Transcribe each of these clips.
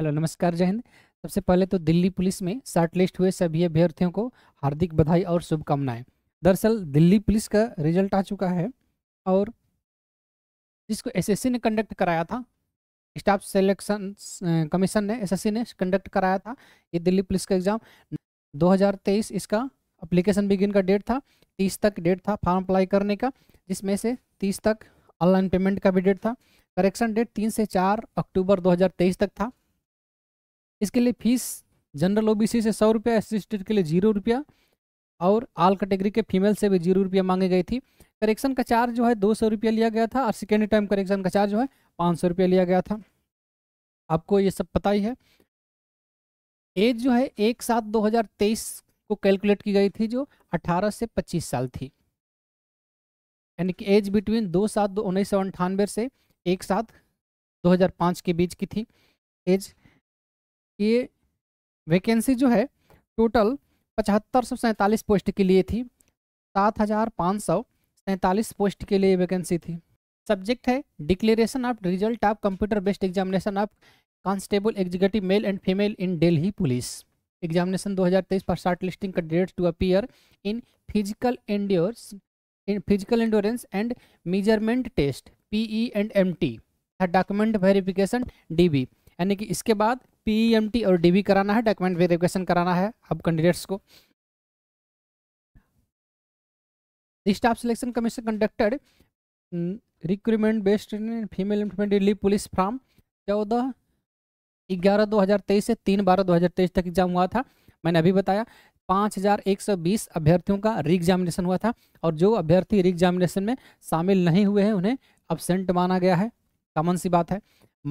hello नमस्कार जय हिंद सबसे पहले तो दिल्ली पुलिस में शॉर्टलिस्ट हुए सभी अभ्यर्थियों को हार्दिक बधाई और शुभकामनाएं दरअसल दिल्ली पुलिस का रिजल्ट आ चुका है और जिसको एसएससी ने कंडक्ट कराया था स्टाफ सेलेक्शन कमीशन ने एसएससी ने कंडक्ट कराया था ये दिल्ली पुलिस का एग्ज़ाम 2023 इसका अप्लीकेशन बिगिन का डेट था तीस तक डेट था फॉर्म अप्लाई करने का जिसमें से तीस तक ऑनलाइन पेमेंट का भी डेट था करेक्शन डेट तीन से चार अक्टूबर दो तक था इसके लिए फीस जनरल ओबीसी से सौ रुपया असिस्टेंट के लिए जीरो रुपया और आल कैटेगरी के फीमेल से भी जीरो रुपया मांगी गई थी करेक्शन का चार्ज जो है दो सौ रुपया लिया गया था और सेकेंड टाइम करेक्शन का चार्ज जो है पाँच सौ रुपया लिया गया था आपको ये सब पता ही है एज जो है एक सात दो हजार तेईस को कैलकुलेट की गई थी जो अठारह से पच्चीस साल थी यानी कि एज बिटवीन दो सात दो उन्नीस सौ अंठानवे से एक सात दो हजार पाँच के बीच की थी एज ये वैकेंसी जो है टोटल पचहत्तर सौ सैंतालीस पोस्ट के लिए थी सात हज़ार पाँच सौ सैंतालीस पोस्ट के लिए वैकेंसी थी सब्जेक्ट है declaration of result of computer based examination of constable executive male and female in Delhi police examination 2023 पर short listing candidates to appear in physical endures in physical endurance and measurement test PE and MT document verification DV यानी कि इसके बाद PMT और dB कराना है document verification कराना है अब कैंडिडेट्स को staff selection commission conducted recruitment based female implemented police form चौदह ग्यारह दो हज़ार तेईस से तीन बारह दो हज़ार तेईस तक एग्जाम हुआ था मैंने अभी बताया पाँच हज़ार एक सौ बीस अभ्यर्थियों का री एग्जामिनेशन हुआ था और जो अभ्यर्थी री एग्जामिनेशन में शामिल नहीं हुए हैं उन्हें अबसेंट माना गया है कॉमन सी बात है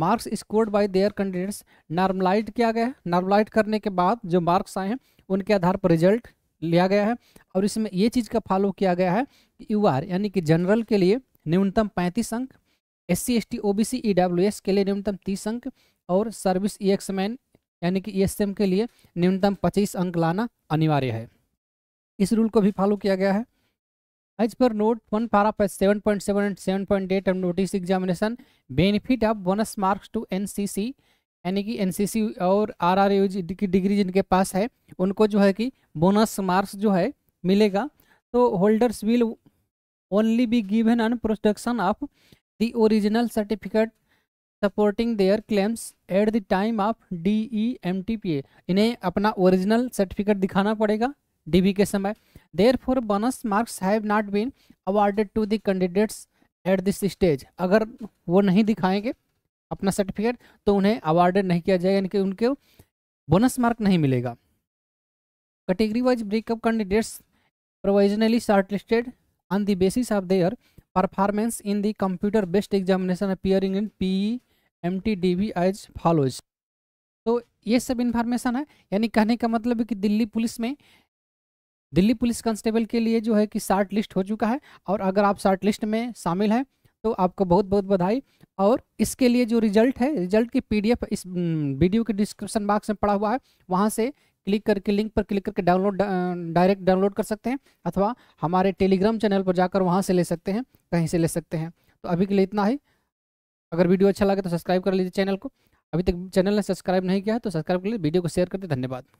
marks scored by their candidates normalize किया गया है नॉर्मलाइज करने के बाद जो मार्क्स आए हैं उनके आधार पर रिजल्ट लिया गया है और इसमें ये चीज़ का फॉलो किया गया है कि यू आर यानी कि जनरल के लिए न्यूनतम पैंतीस अंक S C S T O B C E W S के लिए न्यूनतम तीस अंक और सर्विस ई एक्स मैन यानी कि ई एस एम के लिए न्यूनतम पच्चीस अंक लाना अनिवार्य है इस रूल को भी फॉलो किया गया है As per note 1 para 7.7 and 7.8 and notice examination benefit of bonus marks to NCC यानी कि एनसीसी और आरआरयू की डिग्री जिनके पास है उनको जो है कि बोनस मार्क्स जो है मिलेगा तो holders will only be given on production of the original certificate supporting their claims at the time of D E M T P A इन्हें अपना ओरिजिनल सर्टिफिकेट दिखाना पड़ेगा डी के समय therefore bonus marks have not been awarded to the candidates at this stage अगर वो नहीं दिखाएंगे अपना सर्टिफिकेट तो उन्हें अवार्डेड नहीं किया जाएगा यानी कि उनके बोनस मार्क नहीं मिलेगा category wise breakup candidates provisionally shortlisted on the basis of their performance in the computer based examination appearing in P M T D V as follows तो ये सब इन्फॉर्मेशन है यानी कहने का मतलब है कि दिल्ली पुलिस में दिल्ली पुलिस कांस्टेबल के लिए जो है कि शार्ट लिस्ट हो चुका है और अगर आप शार्ट लिस्ट में शामिल हैं तो आपको बहुत बहुत बधाई और इसके लिए जो रिजल्ट है रिजल्ट की पीडीएफ इस वीडियो के डिस्क्रिप्शन बॉक्स में पड़ा हुआ है वहाँ से क्लिक करके लिंक पर क्लिक करके डाउनलोड डायरेक्ट डाउनलोड कर सकते हैं अथवा हमारे टेलीग्राम चैनल पर जाकर वहाँ से ले सकते हैं कहीं से ले सकते हैं तो अभी के लिए इतना ही अगर वीडियो अच्छा लगे तो सब्सक्राइब कर लीजिए चैनल को अभी तक चैनल ने सब्सक्राइब नहीं किया है तो सब्सक्राइब कर लीजिए वीडियो को शेयर करते धन्यवाद